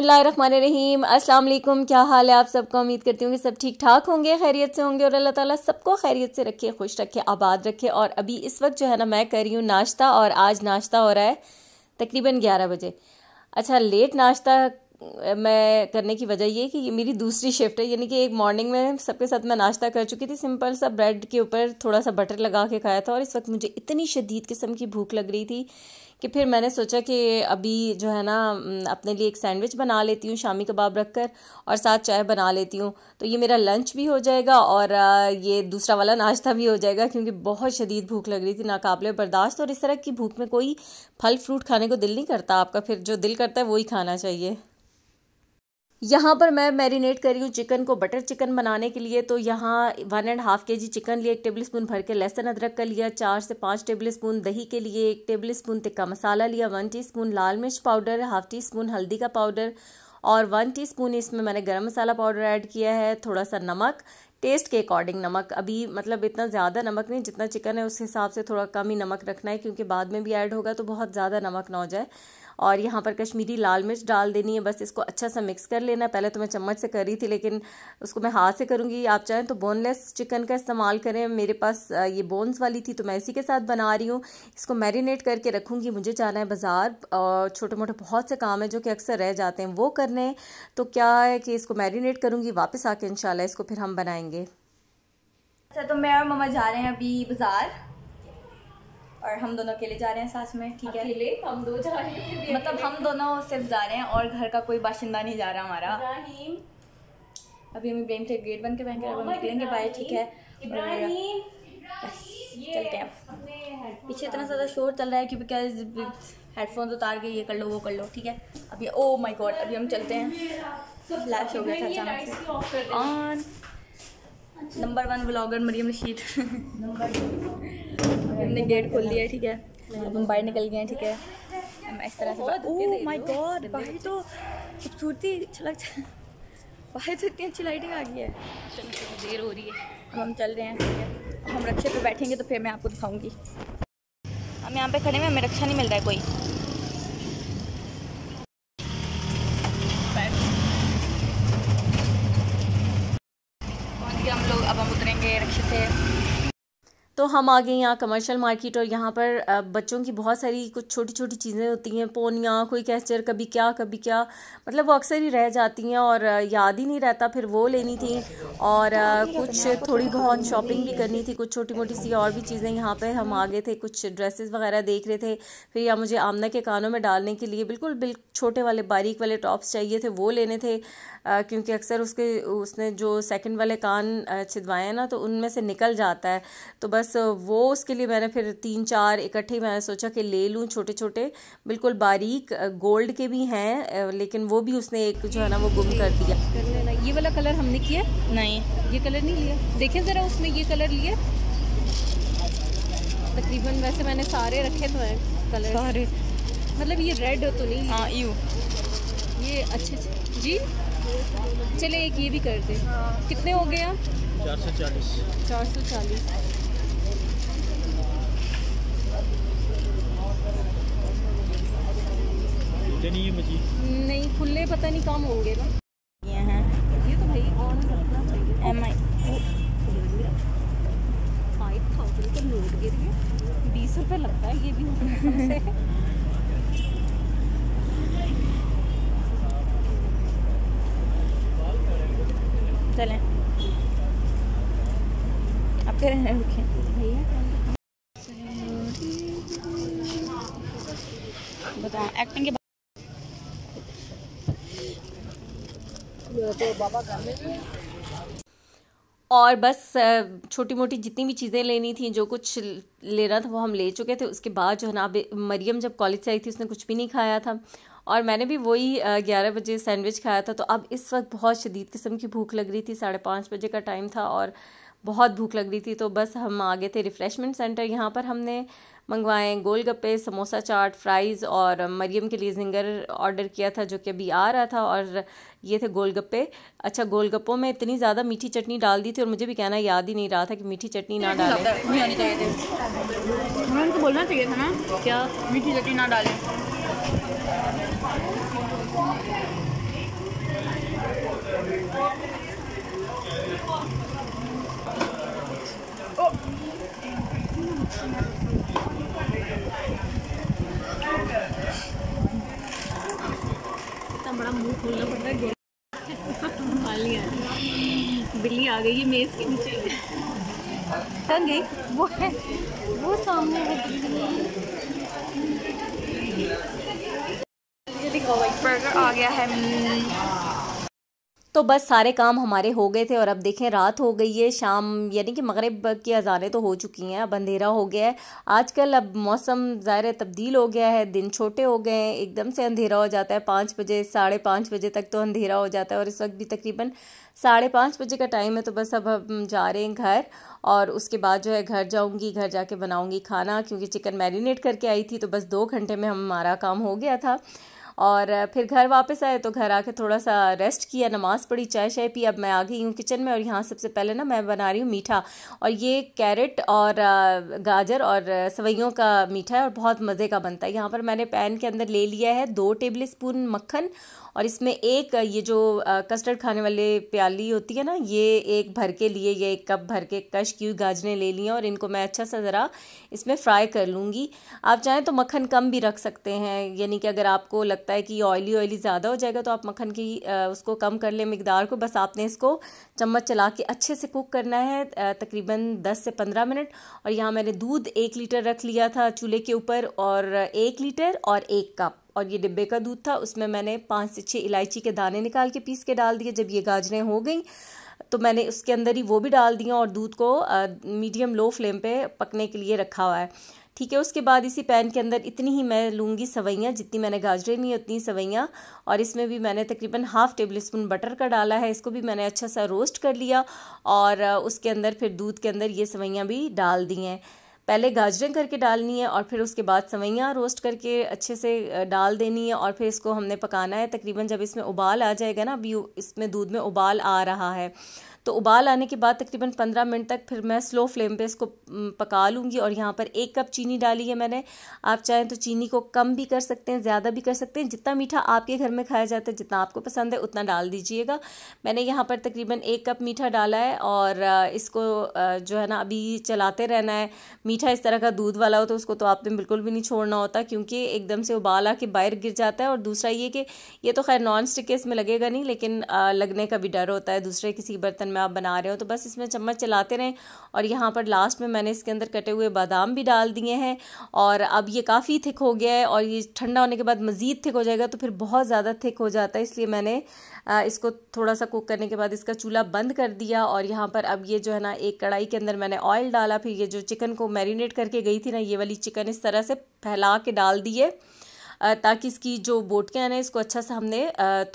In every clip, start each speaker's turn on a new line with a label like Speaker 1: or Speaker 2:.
Speaker 1: बिसमीम अस्सलाम क्या हाल है आप सबको उम्मीद करती हूँ कि सब ठीक ठाक होंगे खैरियत से होंगे और अल्लाह ताला सबको खैरियत से रखे खुश रखे आबाद रखे और अभी इस वक्त जो है ना मैं कर रही हूँ नाश्ता और आज नाश्ता हो रहा है तकरीबन ग्यारह बजे अच्छा लेट नाश्ता मैं करने की वजह ये कि ये मेरी दूसरी शिफ्ट है यानी कि एक मॉर्निंग में सबके साथ मैं नाश्ता कर चुकी थी सिंपल सा ब्रेड के ऊपर थोड़ा सा बटर लगा के खाया था और इस वक्त मुझे इतनी शदीद किस्म की भूख लग रही थी कि फिर मैंने सोचा कि अभी जो है ना अपने लिए एक सैंडविच बना लेती हूँ शामी कबाब रख कर और साथ चाय बना लेती हूँ तो ये मेरा लंच भी हो जाएगा और ये दूसरा वाला नाश्ता भी हो जाएगा क्योंकि बहुत शदीद भूख लग रही थी नाकबले बर्दाश्त और इस तरह की भूख में कोई फल फ्रूट खाने को दिल नहीं करता आपका फिर जो दिल करता है वही खाना चाहिए यहाँ पर मैं मैरिनेट कर रही हूँ चिकन को बटर चिकन बनाने के लिए तो यहाँ वन एंड हाफ के जी चिकन लिए एक टेबल स्पून भर के लहसुन अदरक का लिया चार से पाँच टेबल स्पून दही के लिए एक टेबल स्पून तिक्का मसाला लिया वन टी स्पून लाल मिर्च पाउडर हाफ टी स्पून हल्दी का पाउडर और वन टी स्पून इसमें मैंने गर्म मसाला पाउडर ऐड किया है थोड़ा सा नमक टेस्ट के अकॉर्डिंग नमक अभी मतलब इतना ज़्यादा नमक नहीं जितना चिकन है उस हिसाब से थोड़ा कम ही नमक रखना है क्योंकि बाद में भी ऐड होगा तो बहुत ज़्यादा नमक ना हो जाए और यहाँ पर कश्मीरी लाल मिर्च डाल देनी है बस इसको अच्छा सा मिक्स कर लेना पहले तो मैं चम्मच से कर रही थी लेकिन उसको मैं हाथ से करूँगी आप चाहें तो बोनलेस चिकन का इस्तेमाल करें मेरे पास ये बोन्स वाली थी तो मैं इसी के साथ बना रही हूँ इसको मैरिनेट करके रखूँगी मुझे जाना है बाज़ार और छोटे मोटे बहुत से काम हैं जो कि अक्सर रह जाते हैं वो करने तो क्या है कि इसको मैरिनेट करूँगी वापस आके इन इसको फिर हम बनाएंगे अच्छा तो मैं और मामा जा रहे हैं अभी बाज़ार और हम दोनों अकेले जा रहे हैं साथ में ठीक है अकेले हम दो जा रहे हैं मतलब हम दोनों सिर्फ जा रहे हैं और घर का कोई बाशिंदा नहीं जा रहा हमारा अभी हम इब्राहिम के गेट बंद के बैंक हम निकलेंगे बाय ठीक है चलते हैं पीछे इतना ज़्यादा शोर चल रहा है कि बिकॉज हेडफोन उतार के ये कर लो वो कर लो ठीक है अभी ओ माय गॉड अभी हम चलते हैं फ्लैश हो गया था अचानक on number one blogger Maryam Rashid हमने गेट खोल दिया है ठीक है अब हम बाहर निकल गए हैं ठीक है हम इस तरह से माय गॉड oh बाहर तो खूबसूरती अच्छा लगता है बाहर तो इतनी अच्छी लाइटिंग आ गई है देर हो रही है अब हम चल रहे हैं ठीक है अब हम रक्षे पर बैठेंगे तो फिर मैं आपको दिखाऊंगी हम यहाँ पे खड़े हैं हमें रक्षा नहीं मिल रहा है कोई तो हम आ गए यहाँ कमर्शियल मार्केट और यहाँ पर बच्चों की बहुत सारी कुछ छोटी छोटी चीज़ें होती हैं पोनियाँ कोई कैचर कभी क्या कभी क्या मतलब वो अक्सर ही रह जाती हैं और याद ही नहीं रहता फिर वो लेनी थी और कुछ थोड़ी बहुत शॉपिंग भी करनी थी कुछ छोटी मोटी सी और भी चीज़ें यहाँ पर हम आ गए थे कुछ ड्रेसेस वगैरह देख रहे थे फिर या मुझे आमना के कानों में डालने के लिए बिल्कुल बिल छोटे वाले बारीक वाले टॉप्स चाहिए थे वो लेने थे क्योंकि अक्सर उसके उसने जो सेकंड वाले कान छिदवाए हैं ना तो उनमें से निकल जाता है तो बस वो उसके लिए मैंने फिर तीन चार इकट्ठे मैंने सोचा कि ले लूँ छोटे छोटे बिल्कुल बारीक गोल्ड के भी हैं लेकिन वो भी उसने एक जो है ना वो गुम कर दिया ये वाला कलर हमने किया नहीं ये कलर नहीं लिया देखें ज़रा उसमें ये कलर लिए तकरीबन वैसे मैंने सारे रखे तो हैं कलर सारे मतलब ये रेड हो तो नहीं हाँ यू ये अच्छे जी चले एक ये भी कर दे हाँ। कितने हो गए चार सौ चालीस चार सौ चालीस नहीं है मजीद नहीं खुले पता नहीं कम होंगे ना ये हैं ये तो भाई ऑन रखना चाहिए एम आई फाइव थाउजेंड का गिर गया बीस रुपये लगता है ये भी चलें आप कह रहे हैं भैया बताओ एक्टिंग के और बस छोटी मोटी जितनी भी चीज़ें लेनी थी जो कुछ लेना था वो हम ले चुके थे उसके बाद जो है ना मरियम जब कॉलेज से आई थी उसने कुछ भी नहीं खाया था और मैंने भी वही ग्यारह बजे सैंडविच खाया था तो अब इस वक्त बहुत शदीद किस्म की भूख लग रही थी साढ़े पाँच बजे का टाइम था और बहुत भूख लग रही थी तो बस हम आ गए थे रिफ़्रेशमेंट सेंटर यहाँ पर हमने मंगवाएं गोल गप्पे समोसा चाट फ्राइज़ और मरियम के लिए जिंगर ऑर्डर किया था जो कि अभी आ रहा था और ये थे गोल गप्पे अच्छा गोल गप्पों में इतनी ज़्यादा मीठी चटनी डाल दी थी और मुझे भी कहना याद ही नहीं रहा था कि मीठी चटनी ना डालें तो बोलना चाहिए था ना क्या मीठी चटनी ना डालें इतना है बिल्ली आ गई है मेज के नीचे टंग गई वो है वो सामने है बिल्ली दिखाओ बर्गर आ गया है तो बस सारे काम हमारे हो गए थे और अब देखें रात हो गई है शाम यानी कि मगरब की अजानें तो हो चुकी हैं अब अंधेरा हो गया है आजकल अब मौसम ज़ाहिर तब्दील हो गया है दिन छोटे हो गए हैं एकदम से अंधेरा हो जाता है पाँच बजे साढ़े पाँच बजे तक तो अंधेरा हो जाता है और इस वक्त भी तकरीबन साढ़े पाँच बजे का टाइम है तो बस अब हम जा रहे हैं घर और उसके बाद जो है घर जाऊंगी घर जाके बनाऊंगी खाना क्योंकि चिकन मैरिनेट करके आई थी तो बस दो घंटे में हमारा काम हो गया था और फिर घर वापस आए तो घर आके थोड़ा सा रेस्ट किया नमाज़ पढ़ी चाय शाय पी अब मैं आ गई हूँ किचन में और यहाँ सबसे पहले ना मैं बना रही हूँ मीठा और ये कैरेट और गाजर और सवैयों का मीठा है और बहुत मज़े का बनता है यहाँ पर मैंने पैन के अंदर ले लिया है दो टेबल स्पून मक्खन और इसमें एक ये जो कस्टर्ड खाने वाले प्याली होती है ना ये एक भर के लिए ये एक कप भर के कश की हुई गाजरें ले ली हैं और इनको मैं अच्छा सा ज़रा इसमें फ्राई कर लूँगी आप चाहें तो मक्खन कम भी रख सकते हैं यानी कि अगर आपको लगता है कि ऑयली ऑयली ज़्यादा हो जाएगा तो आप मक्खन की उसको कम कर लें मकदार को बस आपने इसको चम्मच चला के अच्छे से कुक करना है तकरीबन दस से पंद्रह मिनट और यहाँ मैंने दूध एक लीटर रख लिया था चूल्हे के ऊपर और एक लीटर और एक कप और ये डिब्बे का दूध था उसमें मैंने पाँच से छः इलायची के दाने निकाल के पीस के डाल दिए जब ये गाजरें हो गई तो मैंने उसके अंदर ही वो भी डाल दिया और दूध को मीडियम लो फ्लेम पे पकने के लिए रखा हुआ है ठीक है उसके बाद इसी पैन के अंदर इतनी ही मैं लूँगी सवैयाँ जितनी मैंने गाजरें ली उतनी सवैयाँ और इसमें भी मैंने तकरीबन हाफ़ टेबल स्पून बटर का डाला है इसको भी मैंने अच्छा सा रोस्ट कर लिया और उसके अंदर फिर दूध के अंदर ये सवैयाँ भी डाल दी हैं पहले गाजरें करके डालनी है और फिर उसके बाद सवैयाँ रोस्ट करके अच्छे से डाल देनी है और फिर इसको हमने पकाना है तकरीबन जब इसमें उबाल आ जाएगा ना अभी इसमें दूध में उबाल आ रहा है तो उबाल आने के बाद तकरीबन पंद्रह मिनट तक फिर मैं स्लो फ्लेम पे इसको पका लूँगी और यहाँ पर एक कप चीनी डाली है मैंने आप चाहें तो चीनी को कम भी कर सकते हैं ज़्यादा भी कर सकते हैं जितना मीठा आपके घर में खाया जाता है जितना आपको पसंद है उतना डाल दीजिएगा मैंने यहाँ पर तकरीबन एक कप मीठा डाला है और इसको जो है ना अभी चलाते रहना है मीठा इस तरह का दूध वाला हो तो उसको तो आपने बिल्कुल भी नहीं छोड़ना होता क्योंकि एकदम से उबाल आके बाहर गिर जाता है और दूसरा ये कि ये तो खैर नॉन स्टिक इसमें लगेगा नहीं लेकिन लगने का भी डर होता है दूसरे किसी बर्तन में में आप बना रहे हो तो बस इसमें चम्मच चलाते रहें और यहाँ पर लास्ट में मैंने इसके अंदर कटे हुए बादाम भी डाल दिए हैं और अब ये काफ़ी थिक हो गया है और ये ठंडा होने के बाद मज़ीद थिक हो जाएगा तो फिर बहुत ज़्यादा थिक हो जाता है इसलिए मैंने इसको थोड़ा सा कुक करने के बाद इसका चूल्हा बंद कर दिया और यहाँ पर अब ये जो है ना एक कढ़ाई के अंदर मैंने ऑयल डाला फिर ये जो चिकन को मैरिनेट करके गई थी ना ये वाली चिकन इस तरह से फैला के डाल दिए ताकि इसकी जो हैं ना इसको अच्छा सा हमने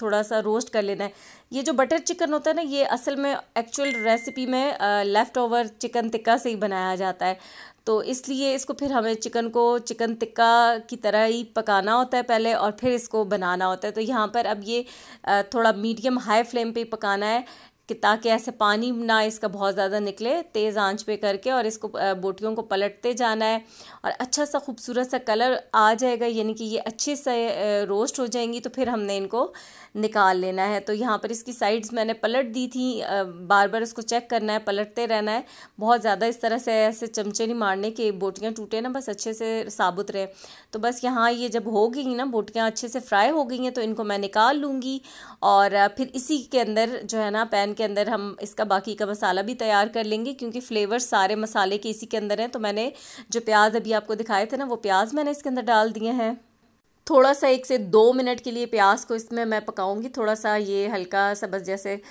Speaker 1: थोड़ा सा रोस्ट कर लेना है ये जो बटर चिकन होता है ना ये असल में एक्चुअल रेसिपी में लेफ़्ट ओवर चिकन टिक्का से ही बनाया जाता है तो इसलिए इसको फिर हमें चिकन को चिकन टिक्का की तरह ही पकाना होता है पहले और फिर इसको बनाना होता है तो यहाँ पर अब ये थोड़ा मीडियम हाई फ्लेम पे पकाना है कि ताकि ऐसे पानी ना इसका बहुत ज़्यादा निकले तेज़ आंच पे करके और इसको बोटियों को पलटते जाना है और अच्छा सा खूबसूरत सा कलर आ जाएगा यानी कि ये अच्छे से रोस्ट हो जाएंगी तो फिर हमने इनको निकाल लेना है तो यहाँ पर इसकी साइड्स मैंने पलट दी थी बार बार इसको चेक करना है पलटते रहना है बहुत ज़्यादा इस तरह से ऐसे चमचे नहीं मारने के बोटियाँ टूटे ना बस अच्छे से साबुत रहे तो बस यहाँ ये जब हो गई ना बोटियाँ अच्छे से फ्राई हो गई हैं तो इनको मैं निकाल लूँगी और फिर इसी के अंदर जो है ना पैन के के अंदर हम इसका बाकी का मसाला भी तैयार कर लेंगे क्योंकि फ्लेवर सारे मसाले के इसी के अंदर हैं तो मैंने जो प्याज अभी आपको दिखाए थे ना वो प्याज मैंने इसके अंदर डाल दिए हैं थोड़ा सा एक से दो मिनट के लिए प्याज को इसमें मैं पकाऊंगी थोड़ा सा ये हल्का सा बस जैसे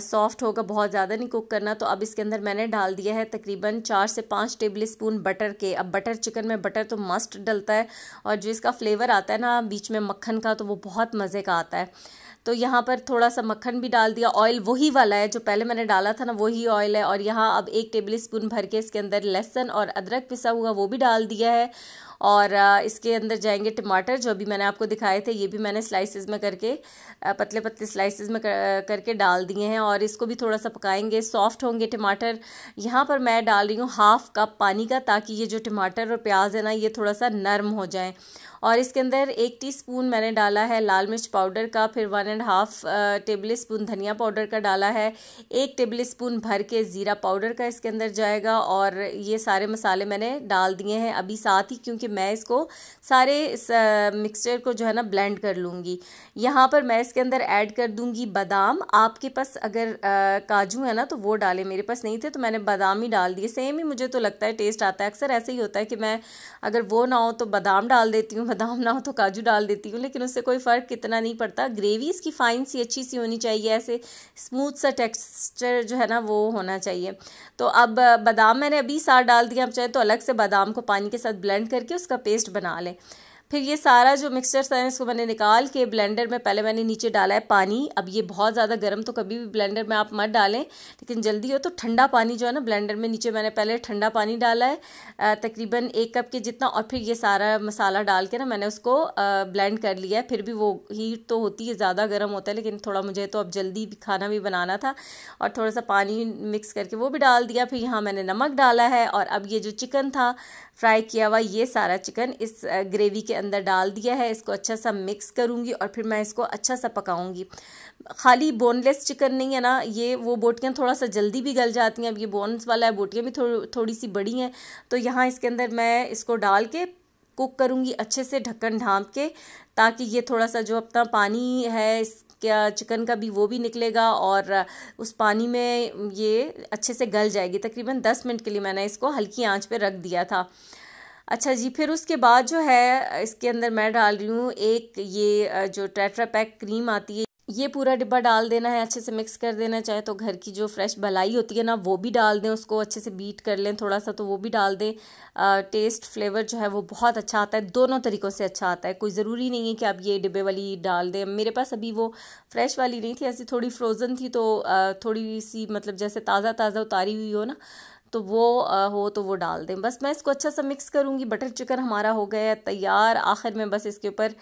Speaker 1: सॉफ्ट होगा बहुत ज़्यादा नहीं कुक करना तो अब इसके अंदर मैंने डाल दिया है तकरीबन चार से पाँच टेबल स्पून बटर के अब बटर चिकन में बटर तो मस्ट डलता है और जो इसका फ्लेवर आता है ना बीच में मक्खन का तो वो बहुत मज़े का आता है तो यहाँ पर थोड़ा सा मक्खन भी डाल दिया ऑयल वही वाला है जो पहले मैंने डाला था ना वही ऑयल है और यहाँ अब एक टेबल स्पून भर के इसके अंदर लहसुन और अदरक पिसा हुआ वो भी डाल दिया है और इसके अंदर जाएंगे टमाटर जो अभी मैंने आपको दिखाए थे ये भी मैंने स्लाइसिस में करके पतले पतले स्लाइसिस में कर, करके डाल दिए हैं और इसको भी थोड़ा सा पकाएंगे सॉफ्ट होंगे टमाटर यहाँ पर मैं डाल रही हूँ हाफ़ कप पानी का ताकि ये जो टमाटर और प्याज है ना ये थोड़ा सा नरम हो जाए और इसके अंदर एक स्पून मैंने डाला है लाल मिर्च पाउडर का फिर one and half tablespoon धनिया पाउडर का डाला है एक टेबल स्पून भर के ज़ीरा पाउडर का इसके अंदर जाएगा और ये सारे मसाले मैंने डाल दिए हैं अभी साथ ही क्योंकि कि मैं इसको सारे इस, मिक्सचर को जो है ना ब्लेंड कर लूँगी यहाँ पर मैं इसके अंदर ऐड कर दूँगी बादाम आपके पास अगर काजू है ना तो वो डाले मेरे पास नहीं थे तो मैंने बादाम ही डाल दिए सेम ही मुझे तो लगता है टेस्ट आता है अक्सर ऐसे ही होता है कि मैं अगर वो ना हो तो बादाम डाल देती हूँ बादाम ना हो तो काजू डाल देती हूँ लेकिन उससे कोई फ़र्क कितना नहीं पड़ता ग्रेवी इसकी फ़ाइन सी अच्छी सी होनी चाहिए ऐसे स्मूथ सा टेक्सचर जो है ना वो होना चाहिए तो अब बादाम मैंने अभी सार डाल दिया आप चाहे तो अलग से बादाम को पानी के साथ ब्लेंड करके उसका पेस्ट बना लें फिर ये सारा जो मिक्सचर था इसको मैंने निकाल के ब्लेंडर में पहले मैंने नीचे डाला है पानी अब ये बहुत ज़्यादा गर्म तो कभी भी ब्लेंडर में आप मत डालें लेकिन जल्दी हो तो ठंडा पानी जो है ना ब्लेंडर में नीचे मैंने पहले ठंडा पानी डाला है तकरीबन एक कप के जितना और फिर ये सारा मसाला डाल के ना मैंने उसको ब्लेंड कर लिया है फिर भी वो हीट तो होती है ज़्यादा गर्म होता है लेकिन थोड़ा मुझे तो अब जल्दी भी खाना भी बनाना था और थोड़ा सा पानी मिक्स करके वो भी डाल दिया फिर यहाँ मैंने नमक डाला है और अब ये जो चिकन था फ्राई किया हुआ ये सारा चिकन इस ग्रेवी के अंदर डाल दिया है इसको अच्छा सा मिक्स करूँगी और फिर मैं इसको अच्छा सा पकाऊँगी खाली बोनलेस चिकन नहीं है ना ये वो बोटियाँ थोड़ा सा जल्दी भी गल जाती हैं अब ये बोन्स वाला है बोटियाँ भी थोड़ी थोड़ी सी बड़ी हैं तो यहाँ इसके अंदर मैं इसको डाल के कुक करूँगी अच्छे से ढक्कन ढांप के ताकि ये थोड़ा सा जो अपना पानी है इस क्या चिकन का भी वो भी निकलेगा और उस पानी में ये अच्छे से गल जाएगी तकरीबन दस मिनट के लिए मैंने इसको हल्की आंच पे रख दिया था अच्छा जी फिर उसके बाद जो है इसके अंदर मैं डाल रही हूँ एक ये जो टेट्रा पैक क्रीम आती है ये पूरा डिब्बा डाल देना है अच्छे से मिक्स कर देना चाहे तो घर की जो फ्रेश भलाई होती है ना वो भी डाल दें उसको अच्छे से बीट कर लें थोड़ा सा तो वो भी डाल दें टेस्ट फ्लेवर जो है वो बहुत अच्छा आता है दोनों तरीक़ों से अच्छा आता है कोई ज़रूरी नहीं है कि आप ये डिब्बे वाली डाल दें मेरे पास अभी वो फ्रेश वाली नहीं थी ऐसी थोड़ी फ्रोज़न थी तो आ, थोड़ी सी मतलब जैसे ताज़ा ताज़ा उतारी हुई हो ना तो वो हो तो वो डाल दें बस मैं इसको अच्छा सा मिक्स करूँगी बटर चिकन हमारा हो गया तैयार आखिर में बस इसके ऊपर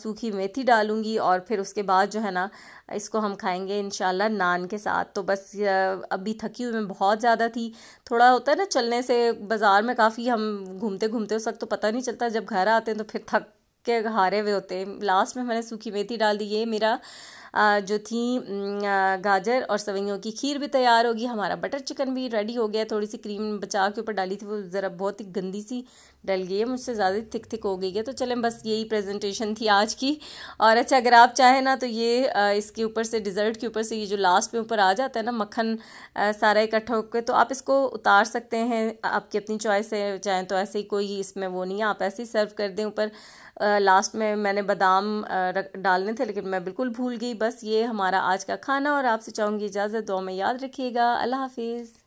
Speaker 1: सूखी मेथी डालूँगी और फिर उसके बाद जो है ना इसको हम खाएंगे इन नान के साथ तो बस अभी थकी हुई मैं बहुत ज़्यादा थी थोड़ा होता है ना चलने से बाज़ार में काफ़ी हम घूमते घूमते उस वक्त तो पता नहीं चलता जब घर आते हैं तो फिर थक के हारे हुए होते हैं लास्ट में मैंने सूखी मेथी डाल दी ये मेरा जो थी गाजर और सवैयों की खीर भी तैयार होगी हमारा बटर चिकन भी रेडी हो गया थोड़ी सी क्रीम बचा के ऊपर डाली थी वो ज़रा बहुत ही गंदी सी डल गई है मुझसे ज़्यादा थिक थिक हो गई है तो चलें बस यही प्रेजेंटेशन थी आज की और अच्छा अगर आप चाहें ना तो ये इसके ऊपर से डिज़र्ट के ऊपर से ये जो लास्ट में ऊपर आ जाता है ना मक्खन सारा इकट्ठा होकर तो आप इसको उतार सकते हैं आपकी अपनी चॉइस है चाहें तो ऐसे ही कोई इसमें वो नहीं है आप ऐसे ही सर्व कर दें ऊपर लास्ट में मैंने बादाम डालने थे लेकिन मैं बिल्कुल भूल गई बस ये हमारा आज का खाना और आपसे चाहूँगी इजाज़त दो में याद रखिएगा अल्लाह हाफिज़